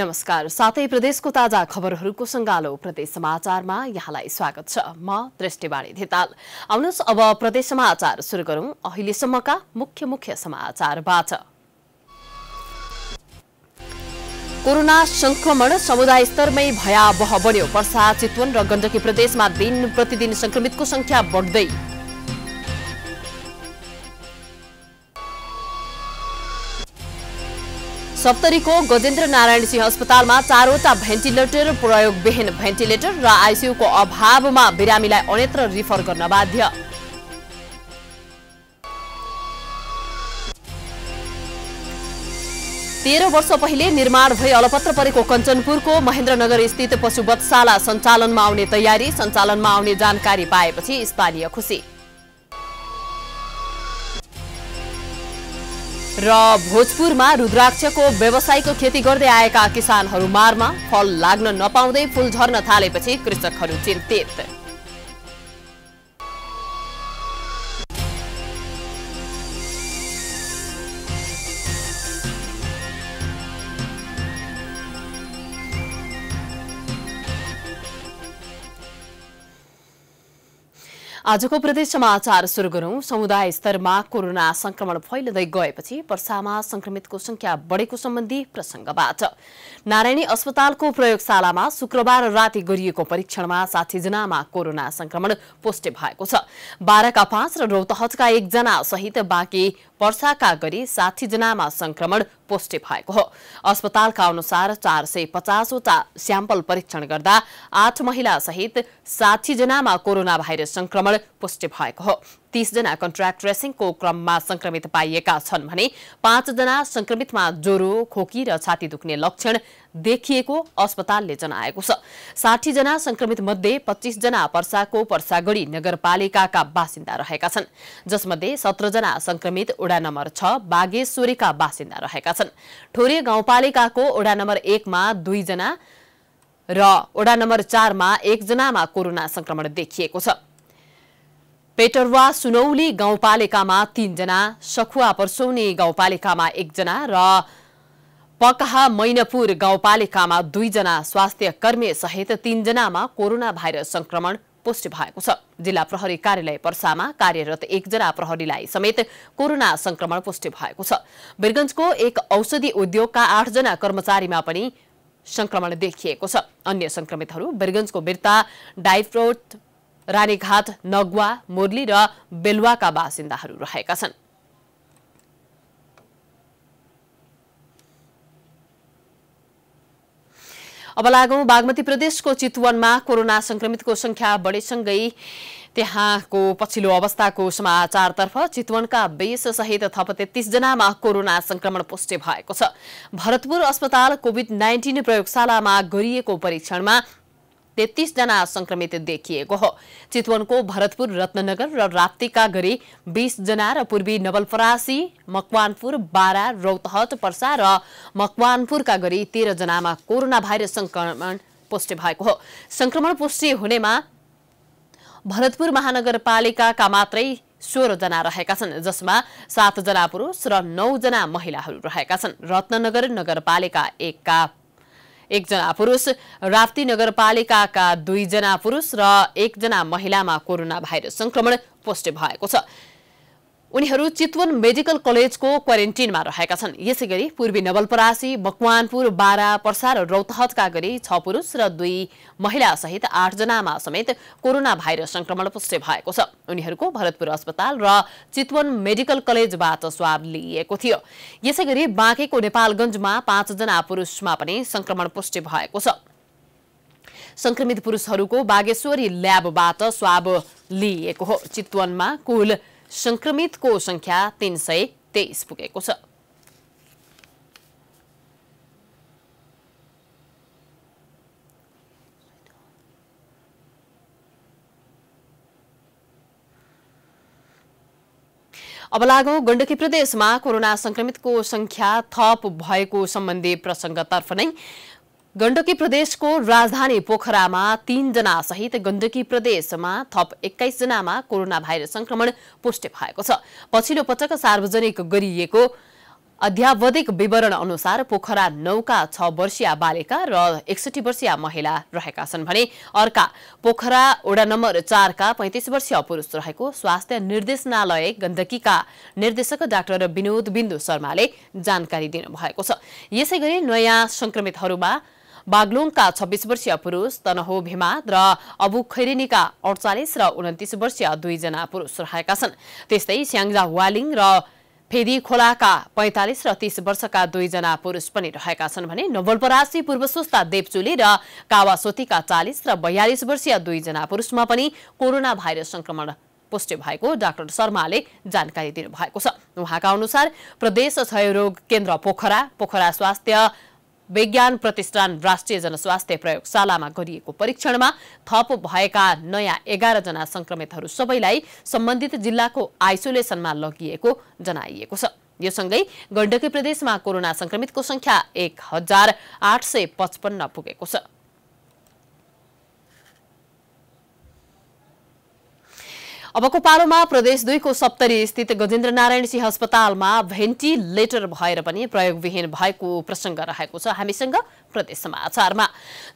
नमस्कार साथै प्रदेशको ताजा खबरहरूको सङ्गालो प्रदेश समाचारमा यहाँलाई स्वागत छ म दृष्टिवाणी धिताल आउनुहोस् अब प्रदेश समाचार सुरु गरौँ अहिलेसम्मका मुख्य मुख्य समाचारबाट कोरोना संक्रमण समुदाय स्तरमै भयावह बढ्यो पर्सा चितवन र गण्डकी प्रदेशमा दिन प्रतिदिन संक्रमितको संख्या बढ्दै सप्तरीको गजेन्द्र नारायण सिंह अस्पतालमा चारवटा भेन्टिलेटर प्रयोगविहीन भेन्टिलेटर र आइसियूको अभावमा बिरामीलाई अन्यत्र रिफर गर्न बाध्य तेह्र वर्ष पहिले निर्माण भई अलपत्र परेको कञ्चनपुरको महेन्द्रनगर स्थित पशुवत्शाला सञ्चालनमा आउने तयारी सञ्चालनमा आउने जानकारी पाएपछि स्थानीय खुसी र भोजपुरमा रुद्राक्षको व्यवसायको खेती गर्दै आएका किसानहरू मारमा फल लाग्न नपाउँदै फुल झर्न थालेपछि कृषकहरू चिन्तित आजको प्रदेश समाचार सुरु गरौं समुदाय स्तरमा कोरोना संक्रमण फैलिँदै गएपछि पर्सामा संक्रमितको संख्या बढेको सम्बन्धी प्रसंगबाट नारायणी अस्पतालको प्रयोगशालामा शुक्रबार राति गरिएको परीक्षणमा साठीजनामा कोरोना संक्रमण पुष्टि भएको छ बाह्रका पाँच र रौतहटका एकजना सहित बाँकी पर्साका गरी साठीजनामा संक्रमण पुष्टि भएको हो अस्पतालका अनुसार चार सय पचासवटा स्याम्पल परीक्षण गर्दा आठ महिला सहित साठीजनामा कोरोना भाइरस संक्रमण पुष्टि भएको हो तीसजना कन्ट्राक्ट ट्रेसिङको क्रममा संक्रमित पाइएका छन् भने पाँचजना संक्रमितमा ज्वरो खोकी र छाती दुख्ने लक्षण देखिएको अस्पतालले जनाएको छ साठीजना संक्रमित मध्ये पच्चीसजना पर्साको पर्सागढी नगरपालिकाका बासिन्दा रहेका छन् जसमध्ये सत्रजना संक्रमित ओडा नम्बर छ बागेश्वरीका बासिन्दा रहेका छन् ठोरे गाउँपालिकाको ओडा नम्बर एकमा दुईजना र ओडा नम्बर चारमा एकजनामा कोरोना संक्रमण देखिएको छ पेटरवा सुनौली गाउँपालिकामा तीनजना सखुवा पर्सौने गाउँपालिकामा एकजना र पकहा मैनपुर गाउँपालिकामा दुईजना स्वास्थ्य कर्मी सहित तीनजनामा कोरोना भाइरस संक्रमण पुष्टि भएको छ जिल्ला प्रहरी कार्यालय पर्सामा कार्यरत एकजना प्रहरीलाई समेत कोरोना संक्रमण पुष्टि भएको छ वीरगंजको एक औषधि उद्योगका आठजना कर्मचारीमा पनि संक्रमण देखिएको छ अन्य संक्रमितहरू वीरगंजको बिर्ता डाइफ्रोट रानीघाट नगुवा मोर्ली र बेलुवाका बासिन्दाहरू रहेका छन् अब लागौं बागमती प्रदेशको चितवनमा कोरोना संक्रमितको संख्या बढेसँगै त्यहाँको पछिल्लो अवस्थाको समाचारतर्फ चितवनका बेस सहित थप जनामा कोरोना संक्रमण पुष्टि भएको छ भरतपुर अस्पताल कोविड नाइन्टिन प्रयोगशालामा गरिएको परीक्षणमा जना संक्रमित देखिएको हो चितवनको भरतपुर रत्ननगर र राप्तीका गरी जना र पूर्वी नवलपरासी मकवानपुर बारा रौतहट पर्सा र मकवानपुरका गरी जनामा कोरोना भाइरस संक्रमण पुष्टि भएको हो संक्रमण पुष्टि हुनेमा भरतपुर महानगरपालिकाका मात्रै जना रहेका छन् जसमा सातजना पुरुष र नौजना महिलाहरू रहेका छन् रत्ननगर नगरपालिका एकका एकजना पुरुष राप्ती नगरपालिकाका दुईजना पुरुष र एकजना महिलामा कोरोना भाइरस संक्रमण पुष्टि भएको छ उनीहरू चितवन मेडिकल कलेजको क्वारेन्टिनमा रहेका छन् यसै गरी पूर्वी नवलपरासी मकवानपुर बारा पर्सा र रौतहटका गरी छ पुरुष र दुई महिला आठ जनामा समेत कोरोना भाइरस संक्रमण पुष्टि भएको छ उनीहरूको भरतपुर अस्पताल र चितवन मेडिकल कलेजबाट स्वाब लिइएको थियो यसै गरी बाँकेको नेपालगञ्जमा पाँचजना पुरुषमा पनि संक्रमण पुष्टि भएको छ संक्रमित पुरुषहरूको बागेश्वरी ल्याबबाट स्वाब लिइएको हो चितवनमा कुल संक्रमितको संख्या तीन सय तेइस पुगेको छ अब लागौं गण्डकी प्रदेशमा कोरोना संक्रमितको संख्या थप भएको सम्बन्धी प्रसंगतर्फ नै गण्डकी प्रदेशको राजधानी पोखरामा तीनजना सहित गण्डकी प्रदेशमा थप जनामा कोरोना भाइरस संक्रमण पुष्टि भएको छ पछिल्लो पटक सार्वजनिक गरिएको अध्यावधिक विवरण अनुसार पोखरा नौका छ वर्षीय बालिका र एकसठी वर्षीय महिला रहेका छन् भने अर्का पोखरा ओडा नम्बर चारका पैँतिस वर्षीय पुरुष रहेको स्वास्थ्य निर्देशनालय गण्डकीका निर्देशक डाक्टर विनोद बिन्दु शर्माले जानकारी दिनुभएको छ यसै गरी नयाँ संक्रमितहरूमा बागलुङका छब्बीस वर्षीय पुरुष तनहो भेमा र अबु खैरेनीका अडचालिस र उन्तिस वर्षीय दुईजना पुरुष रहेका छन् त्यस्तै स्याङ्जा वालिङ र फेदी खोलाका पैंतालिस र तीस वर्षका दुईजना पुरुष पनि रहेका छन् भने नवलपरासी सुस्ता देवचुली र कावासोतीका चालिस र बयालिस वर्षीय दुईजना पुरुषमा पनि कोरोना भाइरस संक्रमण पुष्टि भएको डाक्टर शर्माले जानकारी दिनुभएको छ उहाँका अनुसार प्रदेश क्षयरोग केन्द्र पोखरा पोखरा स्वास्थ्य विज्ञान प्रतिष्ठान राष्ट्रिय जनस्वास्थ्य प्रयोगशालामा गरिएको परीक्षणमा थप भएका नयाँ एघारजना संक्रमितहरू सबैलाई सम्बन्धित जिल्लाको आइसोलेसनमा लगिएको जनाइएको छ यो सँगै गण्डकी प्रदेशमा कोरोना संक्रमितको संख्या एक हजार आठ सय पचपन्न पुगेको छ अबको पालोमा प्रदेश दुईको सप्तरी स्थित गजेन्द्र नारायण सिंह अस्पतालमा भेन्टिलेटर भएर पनि प्रयोगविहीन भएको प्रसङ्ग रहेको छ हामीसँग प्रदेश समाचारमा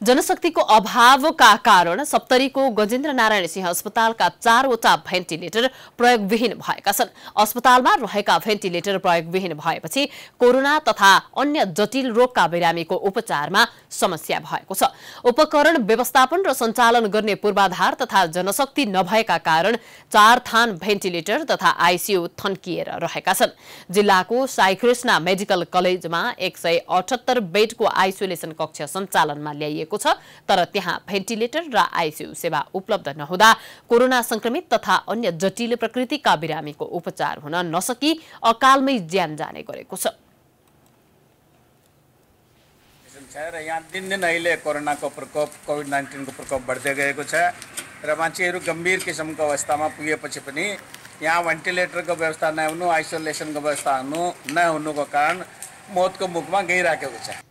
जनशक्तिको अभावका कारण सप्तरीको गजेन्द्र नारायण सिंह अस्पतालका चारवटा भेन्टिलेटर प्रयोगविहीन भएका छन् अस्पतालमा रहेका भेन्टिलेटर प्रयोगविहीन भएपछि कोरोना तथा अन्य जटिल रोगका बिरामीको उपचारमा समस्या भएको छ उपकरण व्यवस्थापन र सञ्चालन गर्ने पूर्वाधार तथा जनशक्ति नभएका कारण चार थान भेन्टिलेटर तथा आईसीयू थन्किएर रहेका छन् जिल्लाको साईकृष्ण मेडिकल कलेजमा एक सय अठहत्तर बेडको आइसोलेसन आइसोलेसन कक्ष सञ्चालनमा ल्याइएको छ तर त्यहाँ भेन्टिलेटर र आइसियू सेवा उपलब्ध नहुँदा कोरोना संक्रमित तथा अन्य जटिल प्रकृतिका बिरामीको उपचार हुन नसकी अकालमै ज्यान जाने गरेको छ र यहाँ दिनदिन अहिले कोरोनाको प्रकोप कोभिड नाइन्टिनको प्रकोप बढ्दै गएको छ र मान्छेहरू गम्भीर किसिमको अवस्थामा पुगेपछि पनि यहाँ भेन्टिलेटरको व्यवस्था नहुनु आइसोलेसनको व्यवस्था हुनु नहुनुको कारण मौतको मुखमा गइराखेको छ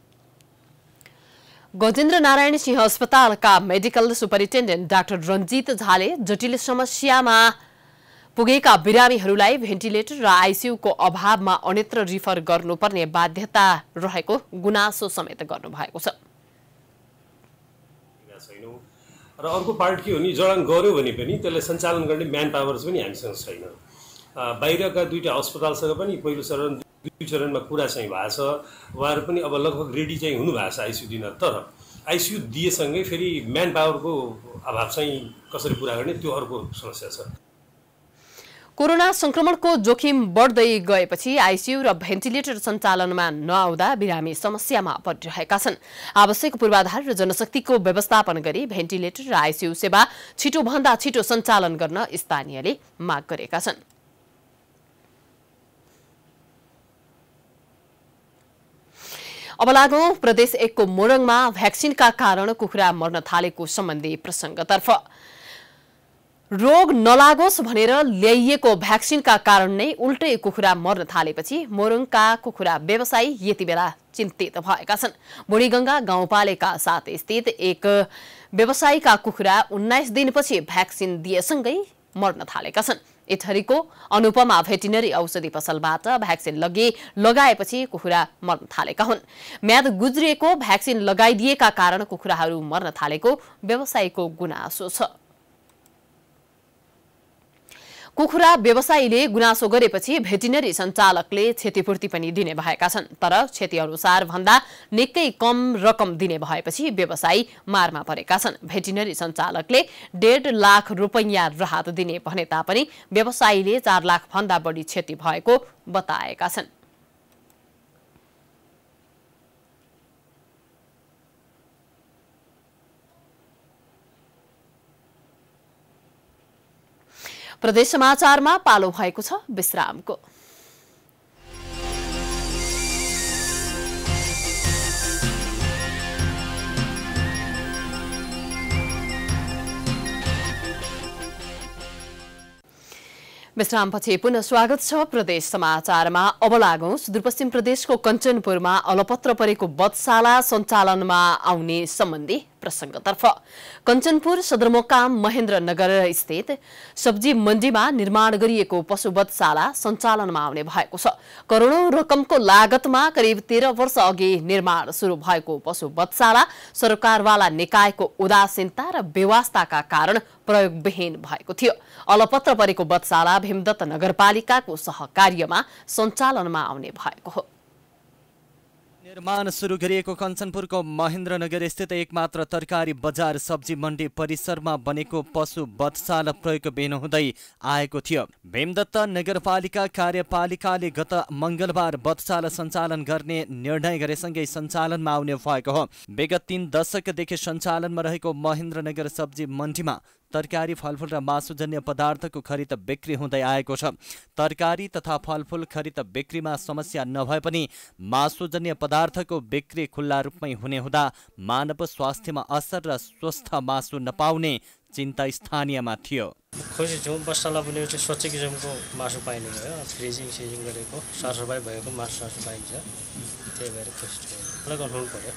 गजेन्द्र नारायण सिंह अस्पतालका मेडिकल सुपरिन्टेन्डेन्ट डाक्टर रञ्जित झाले जटिल समस्यामा पुगेका बिरामीहरूलाई भेन्टिलेटर र आइसियूको अभावमा अन्यत्र रिफर गर्नुपर्ने बाध्यता रहेको गुनासो समेत गर्नुभएको छ र अर्को पार्ट के हो नि जडान गऱ्यो भने पनि त्यसलाई सञ्चालन गर्ने म्यान पावर्स पनि हामीसँग छैन बाहिरका दुईवटा अस्पतालसँग पनि पहिलो चरण दुई चरणमा कुरा चाहिँ भएको छ उहाँहरू पनि अब लगभग रेडी चाहिँ हुनुभएको छ आइसियु दिन तर आइसियु दिएसँगै फेरि म्यान पावरको अभाव चाहिँ कसरी पुरा गर्ने त्यो अर्को समस्या छ कोरोना संक्रमणको जोखिम बढ्दै गएपछि आइसियू र भेन्टिलेटर सञ्चालनमा नआउँदा बिरामी समस्यामा परिरहेका छन् आवश्यक पूर्वाधार र जनशक्तिको व्यवस्थापन गरी भेन्टिलेटर र आइसियू सेवा छिटोभन्दा छिटो सञ्चालन गर्न स्थानीयले माग गरेका छन् अब लागौं प्रदेश एकको मोरङमा भ्याक्सिनका कारण कुखुरा मर्न थालेको सम्बन्धी प्रसंगतर्फ रोग नलागोस् भनेर ल्याइएको भ्याक्सिनका कारण नै उल्टै कुखुरा मर्न थालेपछि मोरङका कुखुरा व्यवसायी यति बेला चिन्तित भएका छन् बुढीगङ्गा गाउँपालिका साथ स्थित एक व्यवसायीका कुखुरा उन्नाइस दिनपछि भ्याक्सिन दिएसँगै मर्न थालेका छन् इथरीको अनुपमा भेटिनरी औषधि पसलबाट भ्याक्सिन लगे लगाएपछि कुखुरा मर्न थालेका हुन् म्याद गुज्रिएको भ्याक्सिन लगाइदिएका कारण कुखुराहरू मर्न थालेको व्यवसायीको गुनासो छ कुखुरा व्यवसायीले गुनासो गरेपछि भेटिनरी सञ्चालकले क्षतिपूर्ति पनि दिने भएका छन् तर क्षति अनुसार भन्दा निकै कम रकम दिने भएपछि व्यवसायी मारमा परेका छन् भेटिनरी सञ्चालकले डेढ लाख रुपैयाँ राहत दिने भने तापनि व्यवसायीले चार लाख भन्दा बढी क्षति भएको बताएका छन् प्रदेश समाचारमा पालो भएको छ विश्रामको विश्रामपछि पुनः स्वागत छ प्रदेश समाचारमा अब सुदूरपश्चिम प्रदेशको कञ्चनपुरमा अलपत्र परेको वधशाला सञ्चालनमा आउने सम्बन्धी प्रसङ्गतर्फ कञ्चनपुर सदरमुकाम महेन्द्रनगर स्थित सब्जी मण्डीमा निर्माण गरिएको पशु वधशाला सञ्चालनमा आउने भएको छ करोडौं रकमको लागतमा करिब तेह्र वर्ष अघि निर्माण सुरु भएको पशु वधशाला सरकारवाला निकायको उदासीनता र व्यवस्थाका कारण प्रयोगविहीन भएको थियो अलपत्र परेको बत्साला भीमदत्त नगरपालिकाको सहकार्यमा सञ्चालनमा आउने भएको हो निर्माण सुरु गरिएको कञ्चनपुरको महेन्द्रनगर स्थित एकमात्र तरकारी बजार सब्जी मण्डी परिसरमा बनेको पशु बत्शाला प्रयोग बिनु हुँदै आएको थियो भीमदत्त नगरपालिका कार्यपालिकाले गत मङ्गलबार बत्शाला सञ्चालन गर्ने निर्णय गरेसँगै सञ्चालनमा आउने भएको हो विगत तीन दशकदेखि सञ्चालनमा रहेको महेन्द्रनगर सब्जी मण्डीमा तरकारी फलफुल र मासुजन्य पदार्थको खरिद बिक्री हुँदै आएको छ तरकारी तथा फलफुल खरिद बिक्रीमा समस्या नभए पनि मासुजन्य पदार्थको बिक्री खुल्ला रूपमै हुने हुँदा मानव स्वास्थ्यमा असर र स्वस्थ मासु नपाउने चिन्ता स्थानीयमा थियो खोजी छौँ बस्तालाई पनि एउटा स्वच्छ किसिमको मासु पाइने भयो फ्रिजिङ सिजिङ गरेको सरसफाइ भएको मासु सासु पाइन्छ त्यही भएर खोजी छु पऱ्यो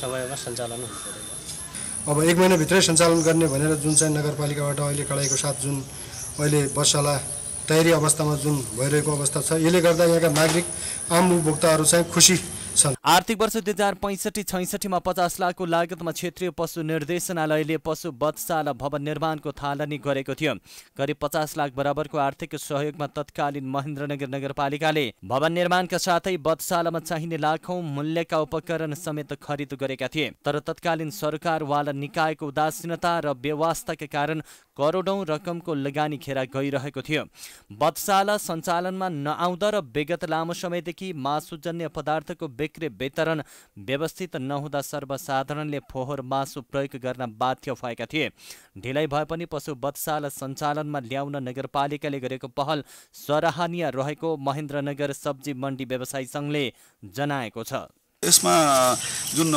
समयमा सञ्चालन हुनु पऱ्यो अब एक महिनाभित्रै सञ्चालन गर्ने भनेर जुन चाहिँ नगरपालिकाबाट अहिले कडाइको साथ जुन अहिले वर्षाला तयारी अवस्थामा जुन भइरहेको अवस्था छ यसले गर्दा यहाँका नागरिक आम उपभोक्ताहरू चाहिँ खुसी छन् आर्थिक वर्ष दुई हजार पैँसठी छैसठीमा पचास लाखको लागतमा क्षेत्रीय पशु निर्देशनालयले पशु बत्शाला भवन निर्माणको थालनी गरेको थियो करिब पचास लाख बराबरको आर्थिक सहयोगमा तत्कालीन महेन्द्रनगर नगरपालिकाले भवन निर्माणका साथै बधशालामा चाहिने लाखौँ मूल्यका उपकरण समेत खरिद गरेका थिए तर तत्कालीन सरकारवाला निकायको उदासीनता र व्यवस्थाका कारण करोडौँ रकमको लगानी खेरा गइरहेको थियो बत्शाला सञ्चालनमा नआउँदा र विगत लामो समयदेखि मासुजन्य पदार्थको बिक्री वितरण व्यवस्थित नहुँदा सर्वसाधारणले फोहोर मासु प्रयोग गर्न बाध्य भएका थिए ढिलाइ भए पनि पशु बत्साल सञ्चालनमा ल्याउन नगरपालिकाले गरेको पहल सराहनीय रहेको महेन्द्रनगर सब्जी मण्डी व्यवसायी सङ्घले जनाएको छ यसमा जुन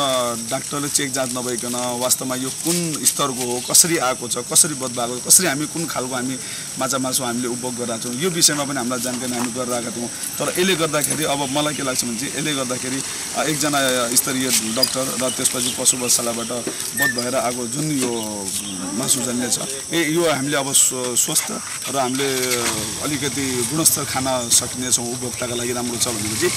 डाक्टरले चेक जाँच नभइकन वास्तवमा यो कुन स्तरको हो कसरी आएको छ कसरी भएको छ कसरी हामी कुन खालको हामी माछा मासु हामीले उपभोग गरिरहेको छौँ यो विषयमा पनि हामीलाई जानकारी हामी गरिरहेका थियौँ तर यसले गर्दाखेरि अब मलाई के लाग्छ भने चाहिँ यसले गर्दाखेरि एकजना स्तरीय डक्टर र त्यसपछि पशु वशालाबाट बध भएर आएको जुन यो मासु मासुजन्य छ ए यो हामीले अब स्वस्थ र हामीले अलिकति गुणस्तर खान सकिनेछौँ उपभोक्ताको लागि राम्रो छ भनेपछि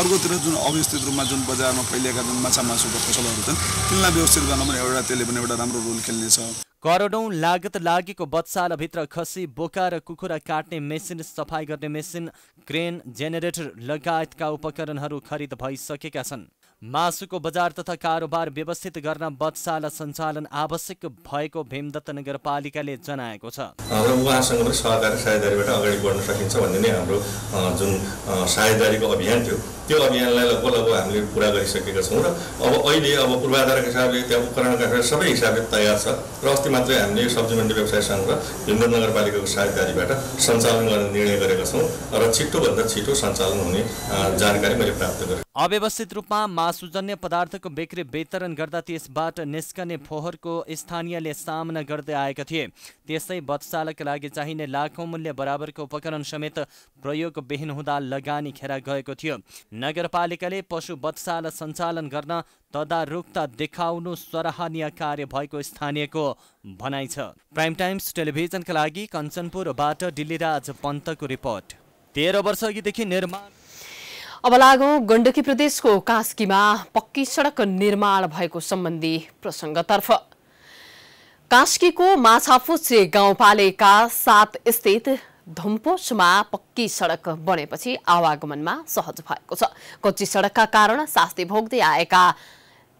अर्कोतिर जुन अव्यवस्थित रूपमा जुन बजारमा पहिलेका जुन माछा मासुको पसलहरू छन् तिनलाई व्यवस्थित गर्न पनि एउटा त्यसले पनि एउटा राम्रो रोल खेल्नेछ करोडौँ लागत लागेको बत्सालभित्र खसी बोका र कुखुरा काट्ने मेसिन सफाई गर्ने मेसिन क्रेन जेनेरेटर लगायतका उपकरणहरू खरिद भइसकेका छन् मासुको बजार तथा कारोबार व्यवस्थित गर्न बत्साला सञ्चालन आवश्यक भएको भीमदत्त नगरपालिकाले जनाएको छ र उहाँसँग पनि सहकारी साझेदारीबाट अगाडि बढ्न सकिन्छ भन्ने नै हाम्रो जुन साझेदारीको अभियान थियो त्यो अभियानलाई लगभग लगभग हामीले पुरा गरिसकेका छौँ र अब अहिले अब पूर्वाधारको हिसाबले त्यहाँ उपकरणका हिसाबले सबै हिसाबले तयार छ र अस्ति मात्रै हामीले सब्जी मण्डी व्यवसाय सङ्घ र भेमदत्त नगरपालिकाको साझेदारीबाट सञ्चालन गर्ने निर्णय गरेका छौँ र छिटोभन्दा छिटो सञ्चालन हुने जानकारी मैले प्राप्त गरेँ अव्यवस्थित रूपमा मासुजन्य पदार्थको बिक्री वितरण गर्दा त्यसबाट निस्कने फोहोरको स्थानीयले सामना गर्दै आएका थिए त्यसै बत्सालका लागि चाहिने लाखौँ मूल्य बराबरको उपकरण समेत प्रयोगविहीन हुँदा लगानी खेर गएको थियो नगरपालिकाले पशु बत्साला सञ्चालन गर्न तदारुकता देखाउनु सराहनीय कार्य भएको स्थानीयको भनाइ छ प्राइम टाइम्स टेलिभिजनका लागि कञ्चनपुरबाट दिल्लीराज पन्तको रिपोर्ट तेह्र वर्ष अघिदेखि निर्माण अब लागौ गण्डकी प्रदेशको कास्कीमा पक्की सडक निर्माण भएको सम्बन्धी प्रसंगतर्फ कास्कीको माछाफुचे गाउँपालिका सात स्थित धुम्पोसमा पक्की सडक बनेपछि आवागमनमा सहज भएको छ कच्ची सडकका कारण सास्ती भोग्दै आएका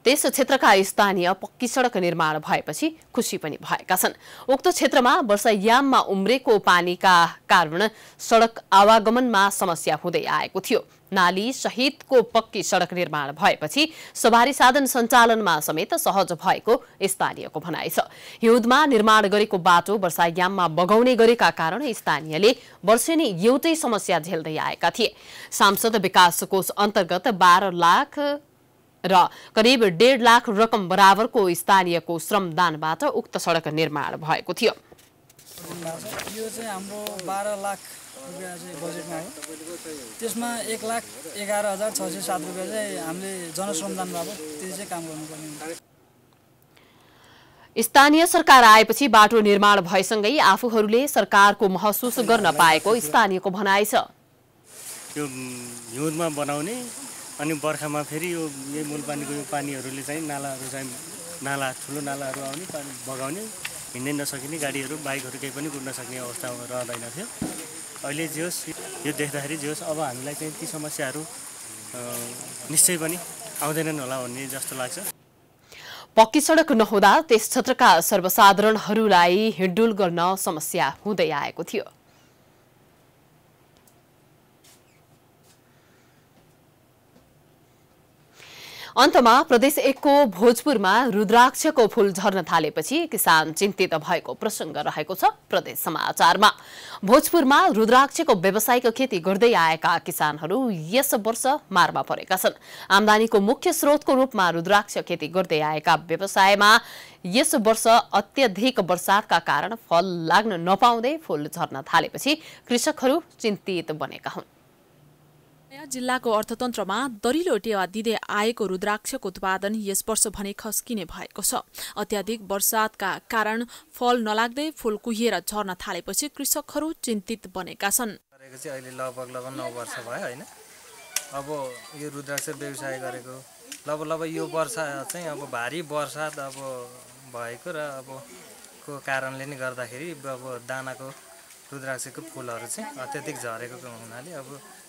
त्यस क्षेत्रका स्थानीय पक्की सडक निर्माण भएपछि खुसी पनि भएका छन् उक्त क्षेत्रमा वर्षायाममा उम्रेको पानीका कारण सडक आवागमनमा समस्या हुँदै आएको थियो नाली सहितको पक्की सडक निर्माण भएपछि सवारी साधन सञ्चालनमा समेत सहज भएको स्थानीयको भनाइ छ हिउँदमा निर्माण गरेको बाटो वर्षायाममा बगाउने गरेका कारण स्थानीयले वर्षेनी एउटै समस्या झेल्दै आएका थिए सांसद विकास कोष अन्तर्गत बाह्र लाख र करिब डेढ लाख रकम बराबरको स्थानीयको श्रमदानबाट उक्त सडक निर्माण भएको थियो यो चाहिँ हाम्रो बाह्र लाख रुपियाँ चाहिँ बजेटमा हो त्यसमा एक लाख एघार हजार छ सय सात रुपियाँ चाहिँ हामीले जनश्रमदान बाबत त्यो चाहिँ काम गर्नुपर्ने हुन्छ स्थानीय सरकार आएपछि बाटो निर्माण भएसँगै आफूहरूले सरकारको महसुस गर्न पाएको स्थानीयको भनाइ छ त्यो हिउँदमा बनाउने अनि बर्खामा फेरि यो यही मूलपानीको यो पानीहरूले चाहिँ नालाहरू चाहिँ नाला ठुलो नालाहरू आउने पानी बगाउने हिँड्नै नसकिने गाडीहरू बाइकहरू केही पनि कुद्न सक्ने अवस्था रहँदैन थियो अहिले जे होस् यो देख्दाखेरि जे होस् अब हामीलाई चाहिँ ती समस्याहरू निश्चय पनि आउँदैनन् होला भन्ने जस्तो लाग्छ पक्की सडक नहुँदा त्यस क्षेत्रका सर्वसाधारणहरूलाई हिँडुल गर्न समस्या हुँदै आएको थियो अन्तमा प्रदेश एकको भोजपुरमा रुद्राक्षको फूल झर्न थालेपछि किसान चिन्तित भएको प्रसङ्ग रहेको छ प्रदेश समाचारमा भोजपुरमा रुद्राक्षको व्यावसायिक खेती गर्दै आएका किसानहरू यस वर्ष मारमा परेका छन् आमदानीको मुख्य स्रोतको रूपमा रुद्राक्ष खेती गर्दै आएका व्यवसायमा यस वर्ष अत्यधिक वर्षातका कारण फल लाग्न नपाउँदै फूल झर्न थालेपछि कृषकहरू चिन्तित बनेका हुन् नयाँ जिल्लाको अर्थतन्त्रमा दरिलो टेवा दिँदै आएको रुद्राक्षको उत्पादन यस वर्ष भने खस्किने भएको छ अत्याधिक वर्षातका कारण फल नलाग्दै फुल कुहिएर झर्न थालेपछि कृषकहरू चिन्तित बनेका छन् अहिले लगभग लगभग नौ वर्ष भयो होइन अब यो रुद्राक्ष व्यवसाय गरेको लगभग लगभग यो वर्षा चाहिँ अब भारी वर्षात अब भएको र अब को कारणले नै गर्दाखेरि अब दानाको रुद्राक्षको फुलहरू चाहिँ अत्याधिक झरेको हुनाले अब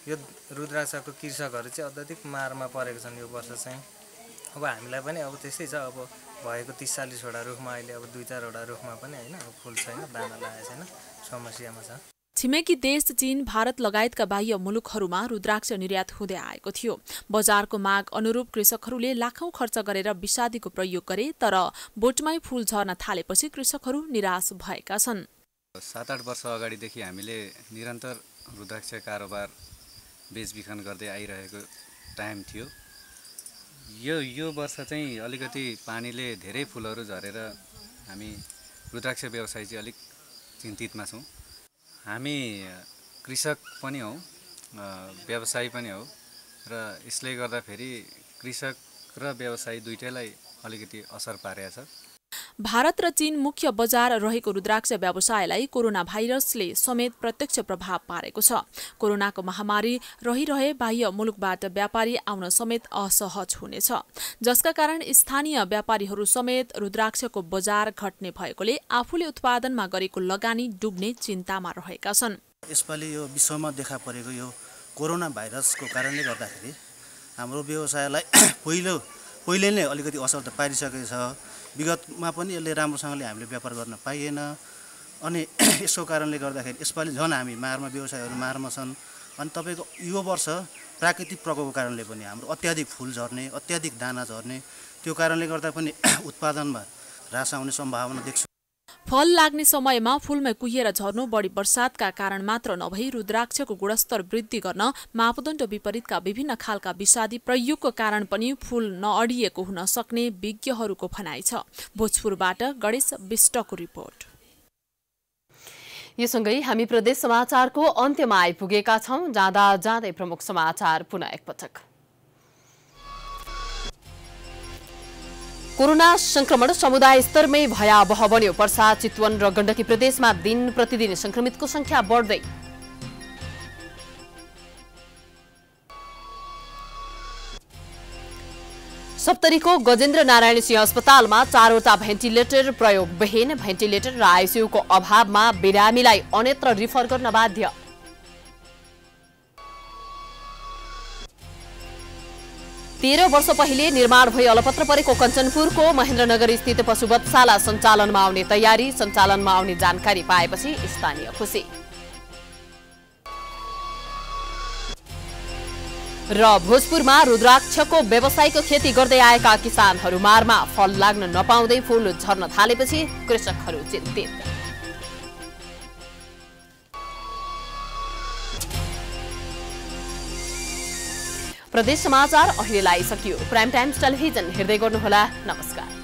यो रुद्राक्षको कृषकहरू चाहिँ अत्याधिक मारमा परेको छन् यो वर्ष चाहिँ अब हामीलाई पनि अब त्यस्तै छ अब भएको तिस चालिसवटा रुखमा अहिले अब दुई चारवटा रुखमा पनि होइन फुल छैन दाना लागेको छैन समस्यामा छ छिमेकी देश चीन भारत लगायतका बाह्य मुलुकहरूमा रुद्राक्ष निर्यात हुँदै आएको थियो बजारको माग अनुरूप कृषकहरूले लाखौं खर्च गरेर विषादीको प्रयोग गरे तर बोटमै फूल झर्न थालेपछि कृषकहरू निराश भएका छन् सात आठ वर्ष अगाडिदेखि हामीले निरन्तर रुद्राक्ष कारोबार बेचबिखन गर्दै आइरहेको टाइम थियो यो यो वर्ष चाहिँ अलिकति पानीले धेरै फुलहरू झरेर हामी रुद्राक्ष व्यवसाय चाहिँ अलिक चिन्तितमा छौँ हामी कृषक पनि हौँ व्यवसायी पनि हौ र यसले गर्दाखेरि कृषक र व्यवसायी दुइटैलाई अलिकति असर पारेको छ भारत र चीन मुख्य बजार रहेको रुद्राक्ष व्यवसायलाई कोरोना भाइरसले समेत प्रत्यक्ष प्रभाव पारेको छ कोरोनाको महामारी रहिरहे बाह्य मुलुकबाट व्यापारी आउन समेत असहज हुनेछ जसका कारण स्थानीय व्यापारीहरू समेत रुद्राक्षको बजार घट्ने भएकोले आफूले उत्पादनमा गरेको लगानी डुब्ने चिन्तामा रहेका छन् यसपालि यो विश्वमा देखा परेको यो कोरोना भाइरसको कारणले गर्दाखेरि हाम्रो व्यवसायलाई पहिलो पहिले नै अलिकति असर त पारिसकेको छ विगतमा पनि यसले राम्रोसँगले हामीले व्यापार गर्न पाइएन अनि यसको कारणले गर्दाखेरि यसपालि झन् हामी मारमा व्यवसायहरू मारमा छन् अनि तपाईँको यो वर्ष प्राकृतिक प्रकोपको कारणले पनि हाम्रो अत्याधिक फुल झर्ने अत्याधिक दाना झर्ने त्यो कारणले गर्दा पनि उत्पादनमा ह्रास आउने सम्भावना देख्छौँ फल लाग्ने समयमा फूलमै कुहिएर झर्नु बढी वर्षातका कारण मात्र नभई रुद्राक्षको गुणस्तर वृद्धि गर्न मापदण्ड विपरीतका विभिन्न खालका विषादी प्रयोगको कारण पनि फूल नअडिएको हुन सक्ने विज्ञहरूको भनाइ छ भोजपुरबाट गणेश विष्टको रिपोर्ट यसँगै हामी प्रदेश समाचारको अन्त्यमा आइपुगेका छौँ जाँदा जाँदै प्रमुख समाचार पुनः एकपटक कोरोना संक्रमण समुदाय स्तरमै भयावह बन्यो पर्सा चितवन र गण्डकी प्रदेशमा दिन प्रतिदिन संक्रमितको संख्या बढ्दै सप्तरीको गजेन्द्र नारायण सिंह अस्पतालमा चारवटा भेन्टिलेटर प्रयोग विहीन भेन्टिलेटर र आइसियूको अभावमा बिरामीलाई अन्यत्र रिफर गर्न बाध्य तेह्र वर्ष पहिले निर्माण भई अलपत्र परेको कञ्चनपुरको महेन्द्रनगर स्थित पशुवत्शाला सञ्चालनमा आउने तयारी सञ्चालनमा आउने जानकारी पाएपछि स्थानीय खुसी र भोजपुरमा रुद्राक्षको व्यवसायको खेती गर्दै आएका किसानहरू मारमा फल लाग्न नपाउँदै फूल झर्न थालेपछि कृषकहरू चिन्तित प्रदेश समाचार अहिलेलाई सकियो प्राइम टाइम्स टेलिभिजन हेर्दै गर्नुहोला नमस्कार